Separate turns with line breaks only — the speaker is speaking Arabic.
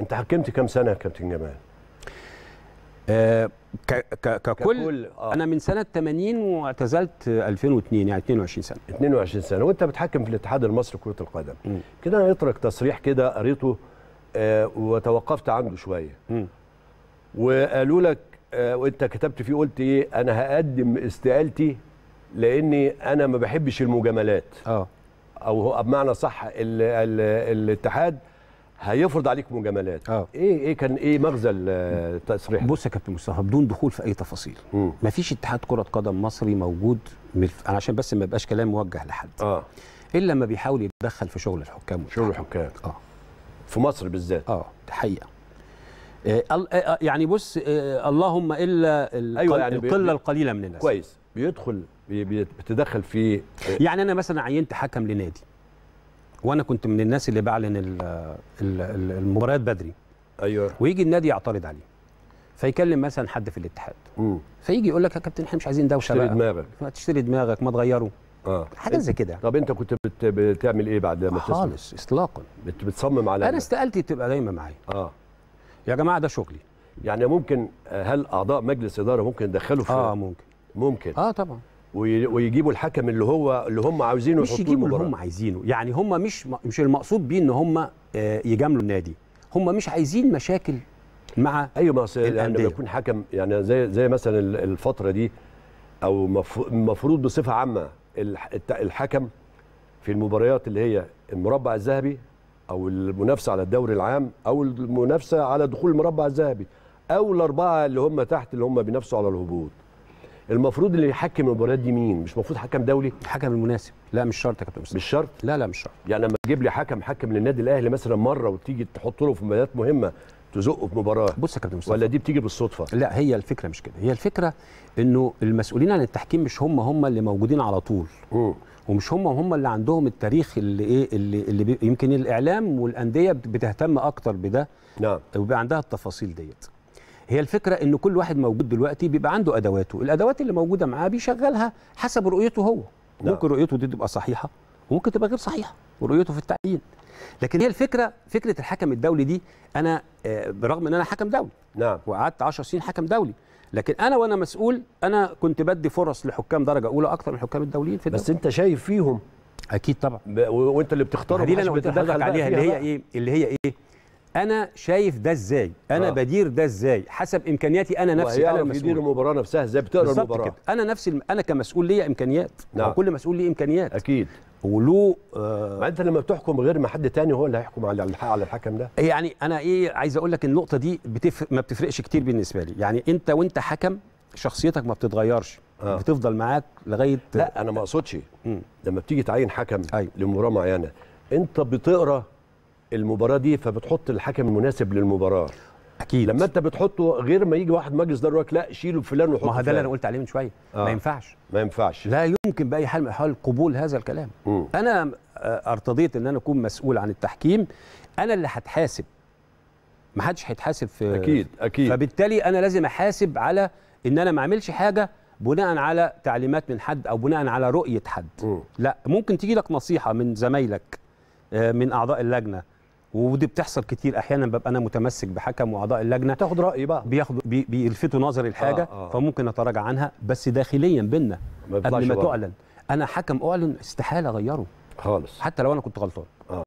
انت حكمت كام سنه يا كابتن جمال آه ككل ككل آه. انا من سنه 80 واعتزلت 2002 يعني 22 سنه 22 سنه وانت
بتحكم في الاتحاد المصري لكره القدم كده انا اترك تصريح كده قريته آه وتوقفت عنده شويه م. وقالوا لك آه وانت كتبت فيه قلت ايه انا هقدم استقالتي لاني انا ما بحبش المجاملات اه او بمعنى صح ال ال الاتحاد هيفرض عليك مجاملات أوه. ايه ايه كان ايه مغزى التصريح
آه، بص يا كابتن مصطفى بدون دخول في اي تفاصيل ما فيش اتحاد كره قدم مصري موجود ملف... انا عشان بس ما يبقاش كلام موجه لحد اه الا لما بيحاول يتدخل في شغل الحكام شغل الحكام اه في مصر بالذات اه الحقيقه حقيقه آه،, آه،, آه يعني بص آه اللهم الا القل... أيوة يعني القله القليله من الناس كويس بيدخل بيتدخل في يعني انا مثلا عينت حكم لنادي وانا كنت من الناس اللي بعلن المباريات بدري ايوه ويجي النادي يعترض عليه فيكلم مثلا حد في الاتحاد مم. فيجي يقول لك يا كابتن احنا مش عايزين دوشه تشتري دماغك ما تشتري دماغك ما تغيره اه حاجه زي كده طب انت
كنت بت... بتعمل ايه بعد ما خالص تسمع؟ اطلاقا بت... بتصمم على انا استقالتي تبقى دايما معايا اه يا جماعه ده شغلي يعني ممكن هل اعضاء مجلس اداره ممكن يدخلوا في اه ممكن ممكن اه طبعا ويجيبوا الحكم اللي هو اللي هم عاوزينه مش يجيبوا اللي هم
عايزينه يعني هم مش مش المقصود بيه ان هم آه، يجاملوا النادي هم مش عايزين مشاكل
مع ايوه بس يعني لما يكون حكم يعني زي زي مثلا الفتره دي او المفروض بصفه عامه الحكم في المباريات اللي هي المربع الذهبي او المنافسه على الدوري العام او المنافسه على دخول المربع الذهبي او الاربعه اللي هم تحت اللي هم بينافسوا على الهبوط المفروض اللي يحكم المباريات دي مين مش المفروض حكم دولي الحكم المناسب لا مش شرط يا كابتن مش شرط لا لا مش شرط يعني لما تجيب لي حكم حكم للنادي الاهلي مثلا مره وتيجي تحط له في مباريات مهمه تزقه في مباراه بص يا كابتن مصطفى ولا دي بتيجي بالصدفه لا هي الفكره مش كده هي الفكره
انه المسؤولين عن التحكيم مش هم هم اللي موجودين على طول م. ومش هم هم اللي عندهم التاريخ اللي ايه اللي, اللي بي يمكن الاعلام والانديه بتهتم اكتر بده نعم وبيبقى عندها التفاصيل ديت هي الفكره ان كل واحد موجود دلوقتي بيبقى عنده ادواته الادوات اللي موجوده معاه بيشغلها حسب رؤيته هو نعم. ممكن رؤيته دي تبقى صحيحه وممكن تبقى غير صحيحه ورؤيته في التعيين لكن هي الفكره فكره الحكم الدولي دي انا آه، برغم ان انا حكم دولي نعم وقعدت 10 سنين حكم دولي لكن انا وانا مسؤول انا كنت بدي فرص لحكام درجه اولى اكتر من الحكام الدوليين في الدولة. بس انت شايف فيهم اكيد طبعا وانت اللي بتختارهم دي اللي انا قلت عليها اللي هي ايه اللي هي ايه انا شايف ده ازاي انا آه. بدير ده ازاي حسب امكانياتي انا نفسي انا مسؤول يدير المباراه نفسها ازاي بتقرا المباراه كده. انا نفسي الم... انا كمسؤول ليا امكانيات نعم. وكل مسؤول ليه امكانيات اكيد
ولو آه ما انت لما بتحكم غير ما حد تاني هو اللي هيحكم على على الحكم ده
يعني انا ايه عايز اقول لك النقطه دي بتف... ما بتفرقش كتير بالنسبه لي يعني انت وانت حكم شخصيتك
ما بتتغيرش آه. بتفضل معاك لغايه لا انا ما اقصدش لما بتيجي تعين حكم أي. أيوه. لمباراه معينه انت بتقرا المباراه دي فبتحط الحكم المناسب للمباراه اكيد لما انت بتحطه غير ما يجي واحد مجلس اداره يقول لك لا شيله فلان وحطه ما هو ده اللي انا قلت عليه من شويه آه. ما ينفعش ما ينفعش لا يمكن باي حال من الاحوال قبول هذا الكلام م.
انا آه، ارتضيت ان انا اكون مسؤول عن التحكيم انا اللي هتحاسب ما حدش هيتحاسب في اكيد اكيد فبالتالي انا لازم احاسب على ان انا ما اعملش حاجه بناء على تعليمات من حد او بناء على رؤيه حد م. لا ممكن تيجي لك نصيحه من زمايلك آه، من اعضاء اللجنه ودي بتحصل كتير احيانا ببقى انا متمسك بحكم واعضاء اللجنه تاخد راي بقى بياخدوا بي بيلفتوا نظري الحاجه آه آه. فممكن اتراجع عنها بس داخليا بينا قبل ما بقى. تعلن انا حكم اعلن استحاله اغيره خالص حتى لو انا كنت غلطان آه.